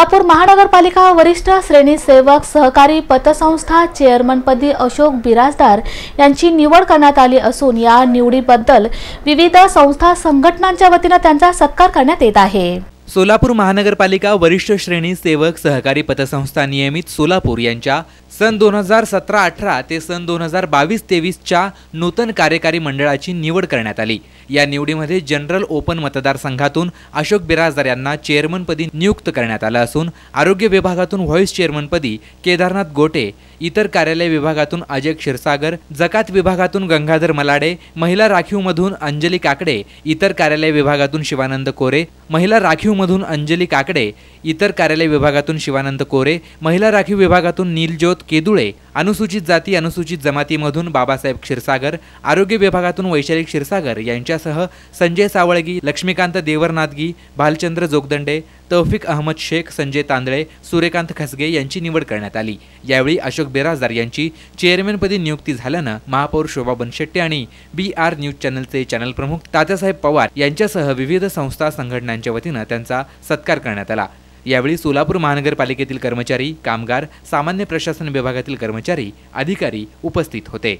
सोलापूर महानगरपालिका वरिष्ठ श्रेणी सेवक सहकारी पतसंस्था चेअरमनपदी अशोक बिराजदार यांची निवड करण्यात आली असून या निवडीबद्दल विविध संस्था संघटनांच्या वतीनं त्यांचा सत्कार करण्यात येत आहे सोलापूर महानगरपालिका वरिष्ठ श्रेणी सेवक सहकारी पतसंस्था नियमित सोलापूर यांच्या सन दोन हजार सतरा अठरा ते सन दोन हजार बावीस तेवीसच्या नूतन कार्यकारी मंडळाची निवड करण्यात आली या निवडीमध्ये जनरल ओपन मतदारसंघातून अशोक बिराजदार यांना चेअरमनपदी नियुक्त करण्यात आलं असून आरोग्य विभागातून व्हॉईस चेअरमनपदी केदारनाथ गोटे इतर कार्यालय विभागातून अजय क्षीरसागर जकात विभागातून गंगाधर मलाडे महिला राखीवमधून अंजली काकडे इतर कार्यालय विभागातून शिवानंद कोरे महिला राखीवमधून अंजली काकडे इतर कार्यालय विभागातून शिवानंद कोरे महिला राखीव विभागातून नीलज्योत केदुळे अनुसूचित जाती अनुसूचित जमातीमधून बाबासाहेब क्षीरसागर आरोग्य विभागातून वैशाली क्षीरसागर यांच्यासह संजय सावळगी लक्ष्मीकांत देवरनाथगी भालचंद्र जोगदंडे तौफिक अहमद शेख संजय तांदळे सूर्यकांत खसगे यांची निवड करण्यात आली यावेळी अशोक बेराजार यांची चेअरमॅनपदी नियुक्ती झाल्यानं महापौर शोभा बनशेट्टी आणि बी आर न्यूज चॅनलचे चॅनल प्रमुख तात्यासाहेब पवार यांच्यासह विविध संस्था संघटनांच्या वतीनं त्यांचा सत्कार करण्यात आला यावेळी सोलापूर महानगरपालिकेतील कर्मचारी कामगार सामान्य प्रशासन विभागातील कर्मचारी अधिकारी उपस्थित होते